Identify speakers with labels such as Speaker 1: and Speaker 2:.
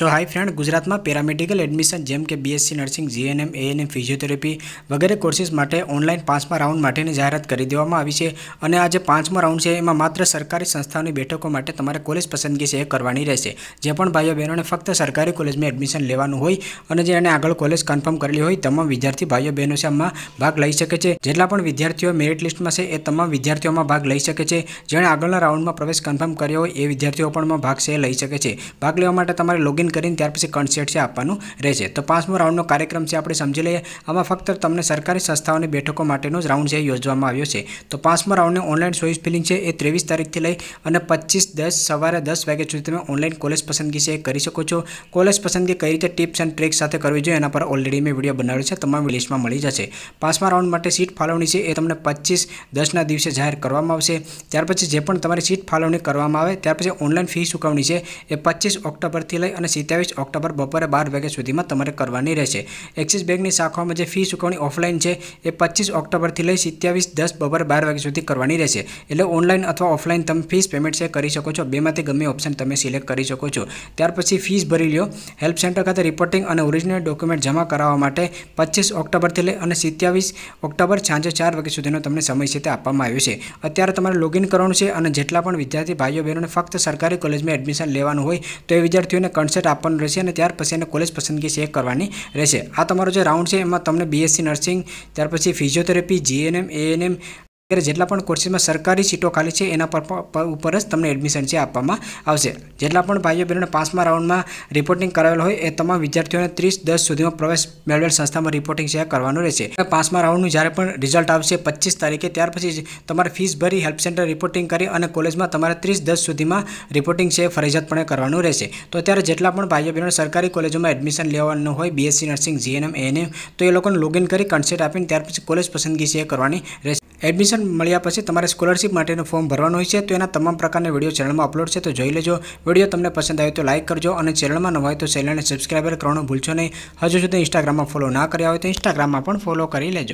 Speaker 1: જો hi friend ગુજરાતમાં paramedical admission જેમ કે BSc nursing GANM ANA physiotherapy વગેરે કોર્સીસ માટે ઓનલાઈન પાંચમા રાઉન્ડ માટેની જાહેરાત કરી દેવામાં આવી છે અને આ જે પાંચમા રાઉન્ડ છે એમાં માત્ર સરકારી સંસ્થાઓની બેઠકો માટે તમારે કોલેજ પસંદગી છે કરવાની રહેશે જે પણ ભાઈઓ બહેનોને ફક્ત સરકારી કોલેજમાં એડમિશન લેવાનું હોય અને જે એને આગળ કોલેજ કન્ફર્મ કરી લી હોય તમામ વિદ્યાર્થી ભાઈઓ બહેનોશામમાં ભાગ લઈ શકે છે જેટલા પણ વિદ્યાર્થીઓ મેરિટ લિસ્ટમાં છે એ તમામ વિદ્યાર્થીઓમાં ભાગ લઈ શકે છે જેણે આગળના રાઉન્ડમાં પ્રવેશ કન્ફર્મ કર્યો હોય એ વિદ્યાર્થીઓ પણમાં ભાગ છે લઈ શકે છે ભાગ લેવા માટે તમારે કરીન ત્યાર પછી કન્ફર્મ સેટ છે આપવાનું રહે છે તો પાંચમો રાઉન્ડનો કાર્યક્રમ છે આપણે સમજી લઈએ આમાં ફક્ત તમને સરકારી સંસ્થાઓની બેઠકો માટેનો રાઉન્ડ છે યોજવામાં આવ્યો છે તો પાંચમો રાઉન્ડને ઓનલાઈન સોયસ ફિલિંગ છે એ 23 તારીખથી લઈ અને 25 10 સવારે 10 વાગે સુધી તમે ઓનલાઈન કોલેજ પસંદગી છે કરી શકો છો કોલેજ પસંદગી કઈ રીતે ટિપ્સ એન્ડ ટ્રિક્સ સાથે કરવી જોઈએ તેના પર ઓલરેડી મેં વિડિયો બનાવ્યો છે તમામે લેસમાં મળી જશે પાંચમો રાઉન્ડ માટે સીટ ફાળવણી છે એ તમને 25 10 ના દિવસે જાહેર કરવામાં આવશે ત્યાર પછી જે પણ તમારી સીટ ફાળવણી કરવામાં આવે ત્યાર પછી ઓનલાઈન ફી સુકવણી છે એ 25 ઓક્ટોબરથી લઈ સિત્યાવીસ ઓક્ટોબર બપોરે બાર વાગ્યા સુધીમાં તમારે કરવાની રહેશે એક્સિસ બેંકની શાખાઓમાં જે ફી ચૂકવણી ઓફલાઈન છે એ પચીસ ઓક્ટોબરથી લઈ સિત્યાવીસ દસ બપોરે બાર વાગ્યા સુધી કરવાની રહેશે એટલે ઓનલાઈન અથવા ઓફલાઈન તમે ફીસ પેમેન્ટ છે કરી શકો છો બેમાંથી ગમે ઓપ્શન તમે સિલેક્ટ કરી શકો છો ત્યાર પછી ફીસ ભરી લ્યો હેલ્પ સેન્ટર ખાતે રિપોર્ટિંગ અને ઓરિજિનલ ડોક્યુમેન્ટ જમા કરાવવા માટે પચીસ ઓક્ટોબરથી લઈ અને સિત્યાવીસ ઓક્ટોબર સાંજે ચાર વાગ્યા સુધીનો તમને સમય છે તે આપવામાં આવ્યો છે અત્યારે તમારે લોગિન કરવાનું છે અને જેટલા પણ વિદ્યાર્થી ભાઈઓ બહેનોને ફક્ત સરકારી કોલેજમાં એડમિશન લેવાનું હોય તો એ વિદ્યાર્થીઓને કન્સર્ટ સર્ટિફિકેટ આપવાનું રહેશે અને ત્યાર પછી એને કોલેજ પસંદગી ચેક કરવાની રહેશે આ તમારો જે રાઉન્ડ છે એમાં તમને બીએસસી નર્સિંગ ત્યાર પછી ફિઝિયોથેરાપી જીએનએમ એએનએમ જેટલા પણ કોર્સિસમાં સરકારી સીટો ખાલી છે એના પર પર ઉપર જ તમને એડમિશન છે આપવામાં આવશે જેટલા પણ ભાઈઓ બહેનો પાંચમા રાઉન્ડમાં રિપોર્ટિંગ કરાવેલ હોય એ તમામ વિદ્યાર્થીઓને 30 10 સુધીમાં પ્રવેશ મેડવેલ સંસ્થામાં રિપોર્ટિંગ છે કરવાનું રહેશે પાંચમા રાઉન્ડનું જ્યારે પણ રિઝલ્ટ આવશે 25 તારીખે ત્યાર પછી તમારે ફીસ ભરી હેલ્પ સેન્ટર રિપોર્ટિંગ કરી અને કોલેજમાં તમારે 30 10 સુધીમાં રિપોર્ટિંગ છે ફરેજત પણે કરવાનું રહેશે તો અત્યારે જેટલા પણ ભાઈઓ બહેનો સરકારી કોલેજોમાં એડમિશન લેવા નું હોય बीएससी નર્સિંગ જીએનએમ એએનએ તો એ લોકોએ લોગિન કરી કન્સેટ આપીને ત્યાર પછી કોલેજ પસંદગી છે કરવાની રહેશે એડમિશન મળ્યા પછી તમારે સ્કોલરશિપ માટેનું ફોર્મ ભરવાનું હોય છે તો એના તમામ પ્રકારના વિડીયો ચેનલમાં અપલોડ છે તો જોઈ લેજો વિડીયો તમને પસંદ આવે તો લાઇક કરજો અને ચેનલમાં નવા હોય તો ચેનલને સબસ્ક્રાઈબર કરવાનું ભૂલશો નહીં હજુ સુધી ઇન્સ્ટાગ્રામમાં ફોલો ના કર્યા હોય તો ઇન્સ્ટાગ્રામમાં પણ ફોલો કરી લેજો